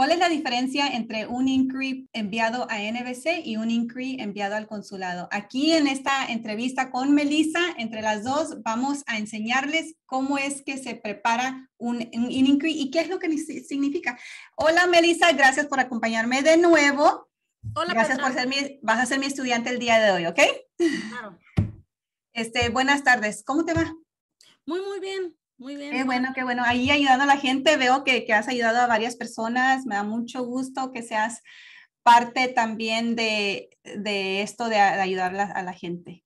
¿Cuál es la diferencia entre un INCRI enviado a NBC y un INCRI enviado al consulado? Aquí en esta entrevista con Melissa, entre las dos, vamos a enseñarles cómo es que se prepara un, un y qué es lo que significa. Hola Melissa, gracias por acompañarme de nuevo. Hola, gracias por ser mi, vas a ser mi estudiante el día de hoy, ¿ok? Claro. Este, buenas tardes, ¿cómo te va? Muy, muy bien. Muy bien. Qué bueno, qué bueno. Ahí ayudando a la gente, veo que, que has ayudado a varias personas. Me da mucho gusto que seas parte también de, de esto de, ayudar a, la gente.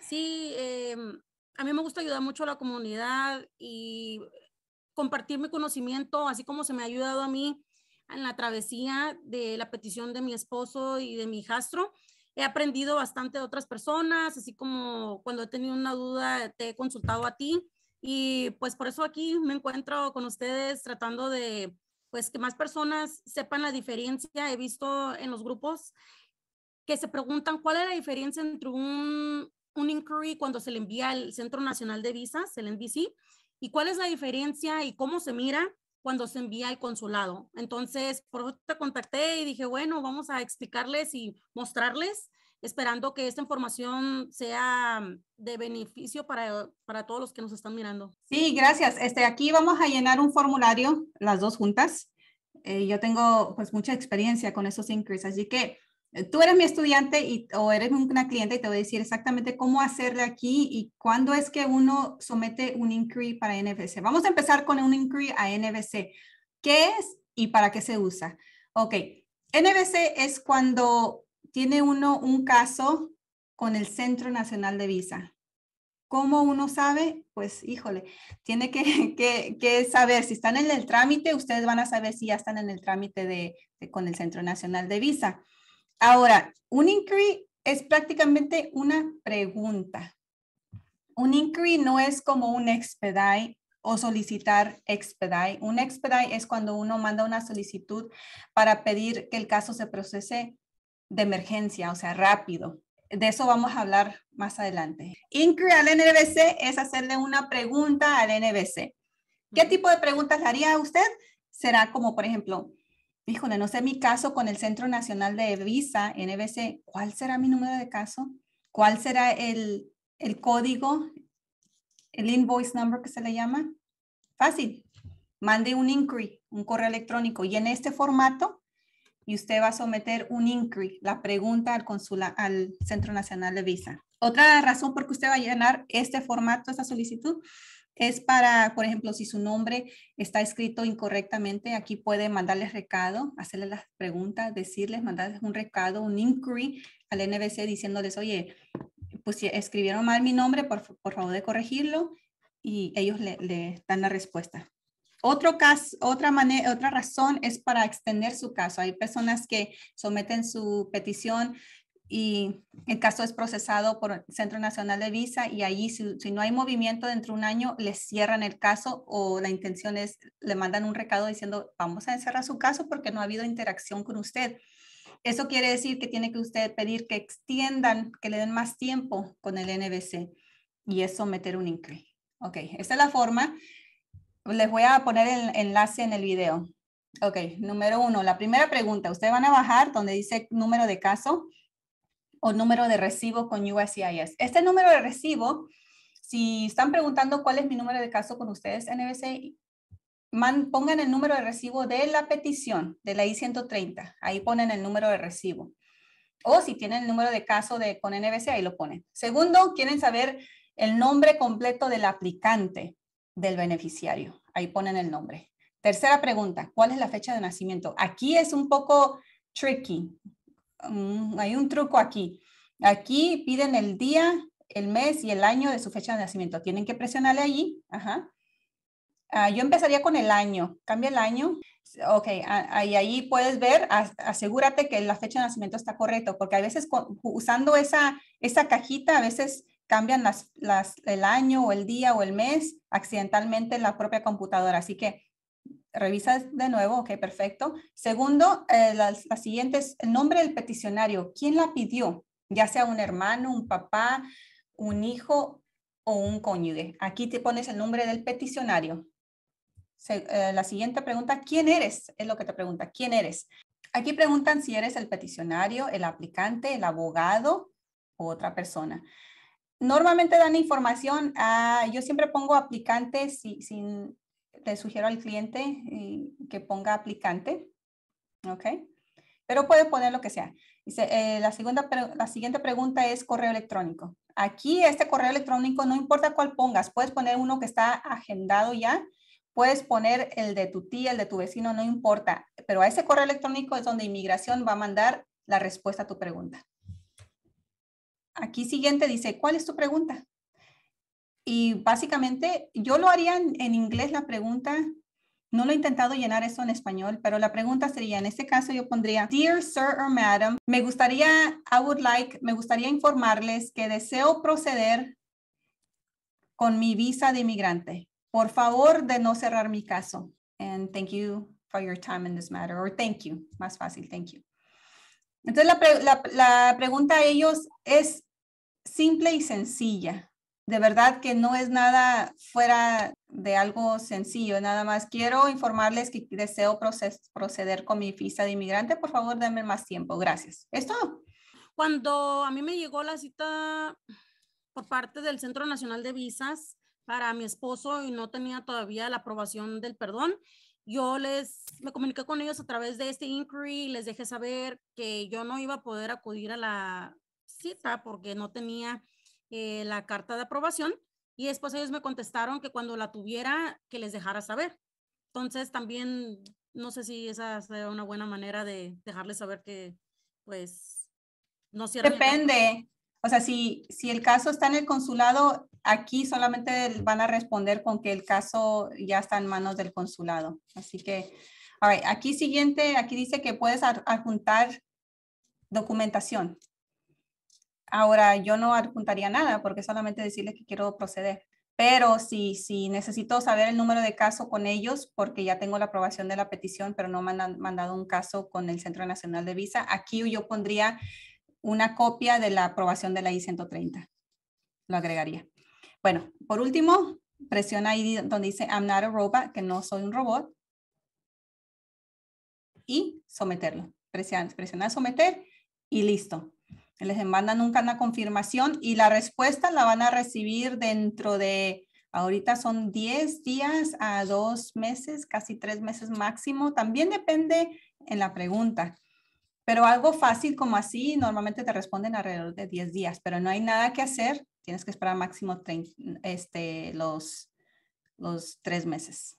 Sí, em, a mí me gusta ayudar mucho a la comunidad y compartir mi conocimiento, así como se me ha ayudado a mí en la travesía de la petición de mi esposo y de mi hijastro. He aprendido bastante de otras personas, así como cuando he tenido una duda te he consultado a ti y pues por eso aquí me encuentro con ustedes tratando de, pues que más personas sepan la diferencia. He visto en los grupos que se preguntan cuál es la diferencia entre un, un inquiry cuando se le envía al Centro Nacional de Visas, el NBC, y cuál es la diferencia y cómo se mira cuando se envía al consulado. Entonces, por eso te contacté y dije, bueno, vamos a explicarles y mostrarles esperando que esta información sea mm, de beneficio para, para todos los que nos están mirando. Sí, gracias. Este, aquí vamos a llenar un formulario, las dos juntas. Eh, yo tengo pues mucha experiencia con esos INCREES. así que eh, tú eres mi estudiante y, o eres una cliente y te voy a decir exactamente cómo hacerle aquí y cuándo es que uno somete un inquiry para NVC Vamos a empezar con un inquiry a NVC ¿Qué es y para qué se usa? Ok, NVC es cuando tiene uno un caso con el Centro Nacional de Visa. ¿Cómo uno sabe? Pues híjole, tiene que, saber si están en el trámite, ustedes van a saber si ya están en el trámite con el Centro Nacional de Visa. Ahora, un inquiry es prácticamente una pregunta. Un inquiry no es como un expedite o solicitar expedite. Un expedite es cuando uno manda una solicitud para pedir que el caso se procese de emergencia, o sea, rápido. De eso vamos a hablar más adelante. Inquiry al NBC es hacerle una pregunta al NBC. ¿Qué tipo de preguntas le haría usted? Será como, por ejemplo, híjole, no sé mi caso con el Centro Nacional de Visa, NBC, ¿cuál será mi número de caso? ¿Cuál será el, el código, el invoice number que se le llama? Fácil. Mande un inquiry, un correo electrónico y en este formato y usted va a someter un inquiry, la pregunta al, consula, al Centro Nacional de Visa. Otra razón por qué usted va a llenar este formato, esta solicitud, es para, por ejemplo, si su nombre está escrito incorrectamente, aquí puede mandarles recado, hacerle las preguntas, decirles, mandarles un recado, un inquiry al NBC diciéndoles, oye, pues si escribieron mal mi nombre, por, favor de corregirlo, y ellos le dan la respuesta. Otro caso, otra, manera, otra razón es para extender su caso. Hay personas que someten su petición y el caso es procesado por el Centro Nacional de Visa y ahí si, no hay movimiento dentro de un año, les cierran el caso o la intención es, le mandan un recado diciendo, vamos a encerrar su caso porque no ha habido interacción con usted. Eso quiere decir que tiene que usted pedir que extiendan, que le den más tiempo con el NBC y es someter un INCRE. Ok, esta es la forma. Les voy a poner el enlace en el video. Ok, número uno, la primera pregunta. Ustedes van a bajar donde dice número de caso o número de recibo con USCIS. Este número de recibo, si están preguntando cuál es mi número de caso con ustedes, NBC, pongan el número de recibo de la petición, de la I-130. Ahí ponen el número de recibo. O si tienen el número de caso de, con NBC, ahí lo ponen. Segundo, quieren saber el nombre completo del aplicante del beneficiario. Ahí ponen el nombre. Tercera pregunta, ¿cuál es la fecha de nacimiento? Aquí es un poco tricky. Mm, hay un truco aquí. Aquí piden el día, el mes y el año de su fecha de nacimiento. Tienen que presionarle allí. Ah, yo empezaría con el año. Cambia el año. Ok, ahí, ahí puedes ver, asegúrate que la fecha de nacimiento está correcta, porque a veces usando esa, esa cajita, a veces cambian las, el año o el día o el mes accidentalmente en la propia computadora. Así que revisas de nuevo, ok, perfecto. Segundo, eh, la, siguiente es el nombre del peticionario. ¿Quién la pidió? Ya sea un hermano, un papá, un hijo o un cónyuge. Aquí te pones el nombre del peticionario. Eh, la siguiente pregunta, ¿quién eres? Es lo que te pregunta, ¿quién eres? Aquí preguntan si eres el peticionario, el aplicante, el abogado o otra persona normalmente dan información, a, ah, yo siempre pongo aplicante, si, si le sugiero al cliente eh, que ponga aplicante, ¿ok? Pero puede poner lo que sea. Eh, la, segunda, la siguiente pregunta es correo electrónico. Aquí este correo electrónico, no importa cuál pongas, puedes poner uno que está agendado ya, puedes poner el de tu tía, el de tu vecino, no importa, pero a ese correo electrónico es donde inmigración va a mandar la respuesta a tu pregunta aquí siguiente dice, ¿cuál es tu pregunta? Y básicamente yo lo haría en, inglés la pregunta. No lo he intentado llenar eso en español, pero la pregunta sería, en este caso yo pondría, Dear Sir or Madam, me gustaría, I would like, me gustaría informarles que deseo proceder con mi visa de inmigrante. Por favor, de no cerrar mi caso. And thank you for your time in this matter. Or thank you, más fácil, thank you. Entonces la, la pregunta a ellos es, simple y sencilla. De verdad que no es nada fuera de algo sencillo, nada más. Quiero informarles que deseo proceder con mi visa de inmigrante. Por favor, denme más tiempo. Gracias. esto Cuando a mí me llegó la cita por parte del Centro Nacional de Visas para mi esposo y no tenía todavía la aprobación del perdón, yo les me comuniqué con ellos a través de este inquiry, y les dejé saber que yo no iba a poder acudir a la porque no tenía eh, la carta de aprobación y después ellos me contestaron que cuando la tuviera, que les dejara saber. Entonces también, no sé si esa sea una buena manera de dejarles saber que, pues, no cierra. Depende. O sea, si, si el caso está en el consulado, aquí solamente van a responder con que el caso ya está en manos del consulado. Así que, ver, aquí siguiente, aquí dice que puedes adjuntar documentación. Ahora, yo no apuntaría nada porque solamente decirles que quiero proceder. Pero si, si necesito saber el número de caso con ellos, porque ya tengo la aprobación de la petición, pero no me han mandado un caso con el Centro Nacional de Visa, aquí yo pondría una copia de la aprobación de la I-130. Lo agregaría. Bueno, por último, presiona ahí donde dice I'm not a robot, que no soy un robot. Y someterlo. Presiona, presiona someter y listo. Les mandan nunca una confirmación y la respuesta la van a recibir dentro de, ahorita son 10 días a 2 meses, casi 3 meses máximo. También depende en la pregunta. Pero algo fácil como así, normalmente te responden alrededor de 10 días, pero no hay nada que hacer. Tienes que esperar máximo este, los, los tres meses.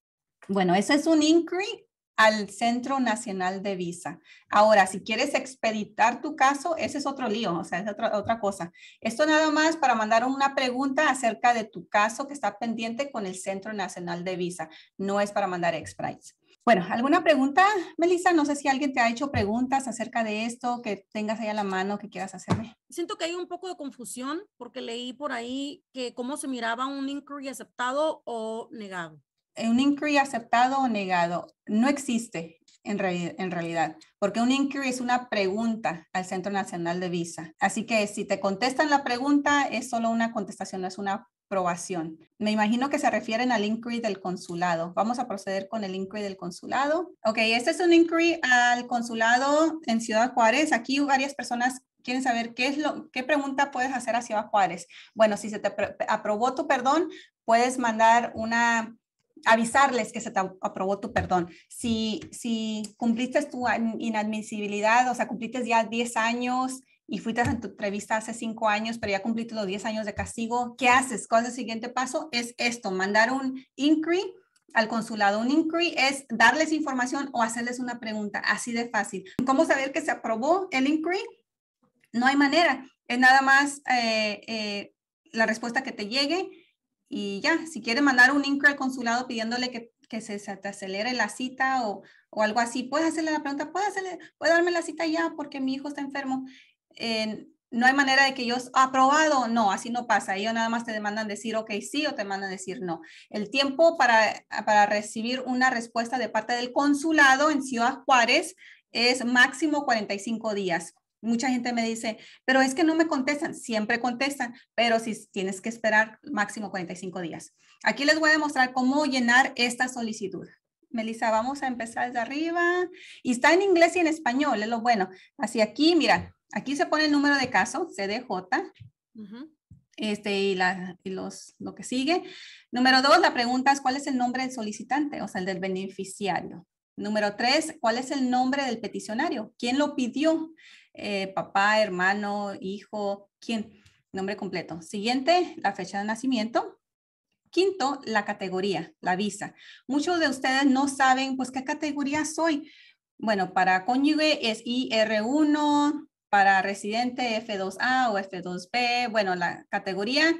Bueno, ese es un increase al Centro Nacional de Visa. Ahora, si quieres expeditar tu caso, ese es otro lío, o sea, es otra, otra cosa. Esto nada más para mandar una pregunta acerca de tu caso que está pendiente con el Centro Nacional de Visa. No es para mandar expedites. Bueno, ¿alguna pregunta, Melissa? No sé si alguien te ha hecho preguntas acerca de esto que tengas ahí a la mano que quieras hacerme. Siento que hay un poco de confusión porque leí por ahí que cómo se miraba un inquiry aceptado o negado. Eh, un inquiry aceptado o negado no existe en, realidad, porque un inquiry es una pregunta al Centro Nacional de Visa. Así que si te contestan la pregunta, es solo una contestación, no es una aprobación. Me imagino que se refieren al inquiry del consulado. Vamos a proceder con el inquiry del consulado. Ok, este es un inquiry al consulado en Ciudad Juárez. Aquí varias personas quieren saber qué es lo, qué pregunta puedes hacer a Ciudad Juárez. Bueno, si se te aprobó tu perdón, puedes mandar una avisarles que se te aprobó tu perdón. Si, si cumpliste tu inadmisibilidad, o sea, cumpliste ya 10 años y fuiste en tu entrevista hace 5 años, pero ya cumpliste los 10 años de castigo, ¿qué haces? ¿Cuál es el siguiente paso? Es esto, mandar un inquiry al consulado. Un inquiry es darles información o hacerles una pregunta, así de fácil. ¿Cómo saber que se aprobó el inquiry? No hay manera, es nada más eh, eh, la respuesta que te llegue y ya, si quiere mandar un link al consulado pidiéndole que, que se, acelere la cita o, o, algo así, puedes hacerle la pregunta, ¿puedes, hacerle, puede darme la cita ya porque mi hijo está enfermo? Eh, no hay manera de que ellos, aprobado, no, así no pasa. Ellos nada más te demandan decir ok, sí o te mandan decir no. El tiempo para, para recibir una respuesta de parte del consulado en Ciudad Juárez es máximo 45 días. Mucha gente me dice, pero es que no me contestan. Siempre contestan, pero si tienes que esperar máximo 45 días. Aquí les voy a demostrar cómo llenar esta solicitud. Melissa, vamos a empezar desde arriba. Y está en inglés y en español, es lo bueno. Así aquí, mira, aquí se pone el número de caso, CDJ. Este, y, los, lo que sigue. Número dos, la pregunta es cuál es el nombre del solicitante, o sea, el del beneficiario. Número tres, ¿cuál es el nombre del peticionario? ¿Quién lo pidió? Eh, papá, hermano, hijo, quién, nombre completo. Siguiente, la fecha de nacimiento. Quinto, la categoría, la visa. Muchos de ustedes no saben, pues, qué categoría soy. Bueno, para cónyuge es IR1, para residente F2A o F2B, bueno, la categoría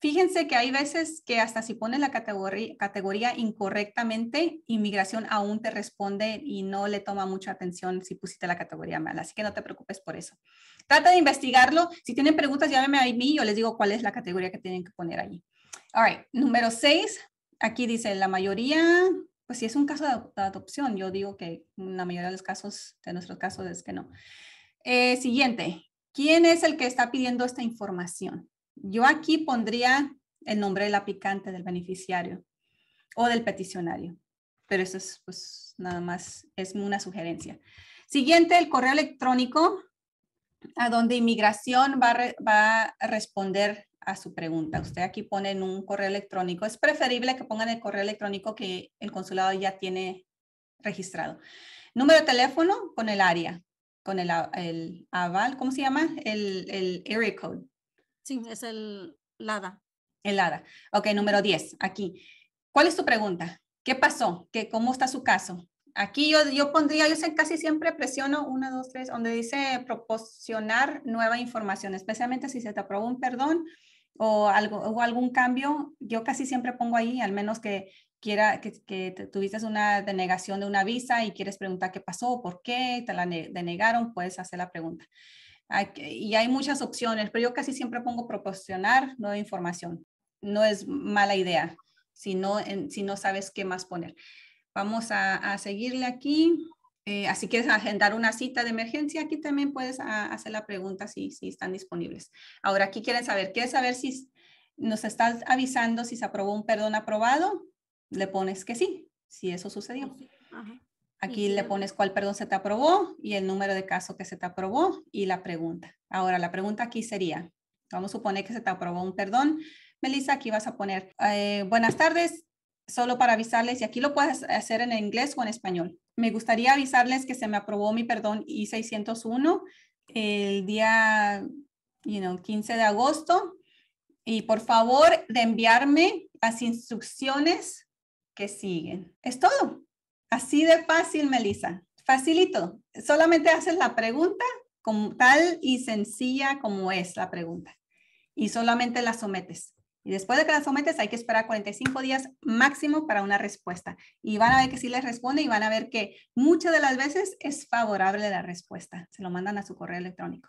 Fíjense que hay veces que hasta si pones la categoría, categoría incorrectamente, inmigración aún te responde y no le toma mucha atención si pusiste la categoría mal. Así que no te preocupes por eso. Trata de investigarlo. Si tienen preguntas, llámeme a mí. Yo les digo cuál es la categoría que tienen que poner allí. All right. Número seis. Aquí dice la mayoría, pues si es un caso de adopción, yo digo que la mayoría de los casos, de nuestros casos, es que no. Eh, siguiente. ¿Quién es el que está pidiendo esta información? Yo aquí pondría el nombre de la picante del beneficiario o del peticionario, pero eso es pues nada más, es una sugerencia. Siguiente, el correo electrónico a donde inmigración va, va a responder a su pregunta. Usted aquí pone en un correo electrónico. Es preferible que pongan el correo electrónico que el consulado ya tiene registrado. Número de teléfono con el área, con el, aval, ¿cómo se llama? El, el area code. Sí, es el LADA. El LADA. Ok, número 10, aquí. ¿Cuál es tu pregunta? ¿Qué pasó? ¿Qué, ¿Cómo está su caso? Aquí yo, pondría, yo sé, casi siempre presiono 1, 2, 3, donde dice proporcionar nueva información, especialmente si se te aprobó un perdón o, algo, o algún cambio. Yo casi siempre pongo ahí, al menos que quiera que, que tuviste una denegación de una visa y quieres preguntar qué pasó, por qué, te la denegaron, puedes hacer la pregunta y hay muchas opciones, pero yo casi siempre pongo proporcionar nueva información. No es mala idea si no, si no sabes qué más poner. Vamos a, seguirle aquí. Eh, así que es agendar una cita de emergencia, aquí también puedes hacer la pregunta si, si están disponibles. Ahora aquí quieren saber, ¿quieres saber si nos estás avisando si se aprobó un perdón aprobado? Le pones que sí, si eso sucedió. Ajá. Aquí le pones cuál perdón se te aprobó y el número de caso que se te aprobó y la pregunta. Ahora, la pregunta aquí sería, vamos a suponer que se te aprobó un perdón. Melissa, aquí vas a poner, eh, buenas tardes, solo para avisarles, y aquí lo puedes hacer en inglés o en español. Me gustaría avisarles que se me aprobó mi perdón I-601 el día 15 de agosto. Y por favor, de enviarme las instrucciones que siguen. Es todo. Así de fácil, Melissa. Facilito. Solamente haces la pregunta como tal y sencilla como es la pregunta. Y solamente la sometes. Y después de que la sometes, hay que esperar 45 días máximo para una respuesta. Y van a ver que sí les responde y van a ver que muchas de las veces es favorable la respuesta. Se lo mandan a su correo electrónico.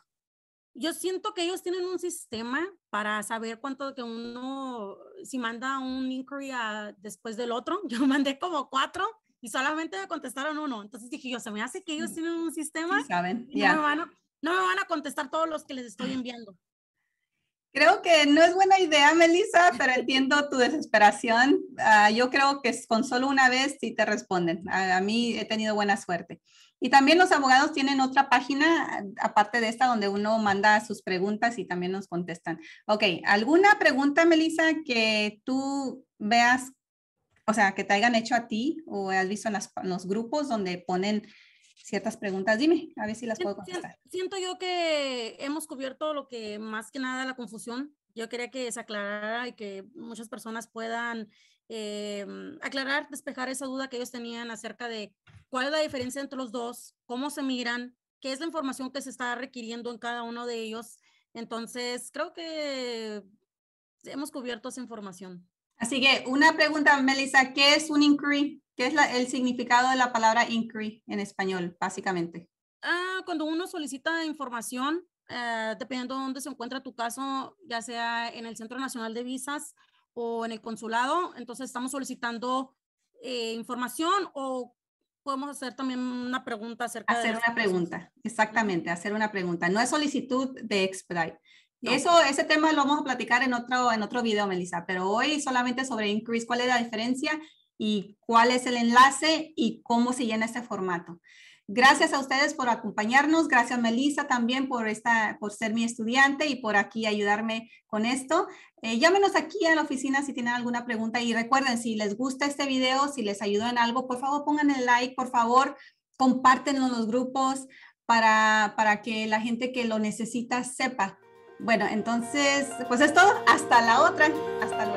Yo siento que ellos tienen un sistema para saber cuánto que uno, si manda un inquiry después del otro. Yo mandé como cuatro y solamente me contestaron uno. Entonces dije yo, se me hace que ellos tienen un sistema. ya no, me van a, no, me van a, contestar todos los que les estoy ah. enviando. Creo que no es buena idea, Melissa, pero entiendo tu desesperación. Ah, yo creo que con solo una vez sí te responden. A, a, mí he tenido buena suerte. Y también los abogados tienen otra página, aparte de esta, donde uno manda sus preguntas y también nos contestan. Ok, ¿alguna pregunta, Melissa, que tú veas o sea, que te hayan hecho a ti o has visto en, los grupos donde ponen ciertas preguntas. Dime, a ver si las puedo contestar. Siento yo que hemos cubierto lo que más que nada la confusión. Yo quería que se aclarara y que muchas personas puedan em, aclarar, despejar esa duda que ellos tenían acerca de cuál es la diferencia entre los dos, cómo se migran, qué es la información que se está requiriendo en cada uno de ellos. Entonces, creo que hemos cubierto esa información. Así que una pregunta, Melissa, ¿qué es un inquiry? ¿Qué es el significado de la palabra inquiry en español, básicamente? Ah, cuando uno solicita información, eh, dependiendo de dónde se encuentra tu caso, ya sea en el Centro Nacional de Visas o en el consulado, entonces estamos solicitando eh, información o podemos hacer también una pregunta acerca de... Hacer una pregunta, exactamente, hacer una pregunta. No es solicitud de expedite, eso, ese tema lo vamos a platicar en otro, en otro video, Melissa, pero hoy solamente sobre Increase, cuál es la diferencia y cuál es el enlace y cómo se llena este formato. Gracias a ustedes por acompañarnos, gracias Melissa también por, esta, por ser mi estudiante y por aquí ayudarme con esto. Eh, llámenos aquí a la oficina si tienen alguna pregunta y recuerden, si les gusta este video, si les ayudó en algo, por favor pongan el like, por favor compártenlo en los grupos para, para que la gente que lo necesita sepa bueno, entonces, pues es todo. Hasta la otra. Hasta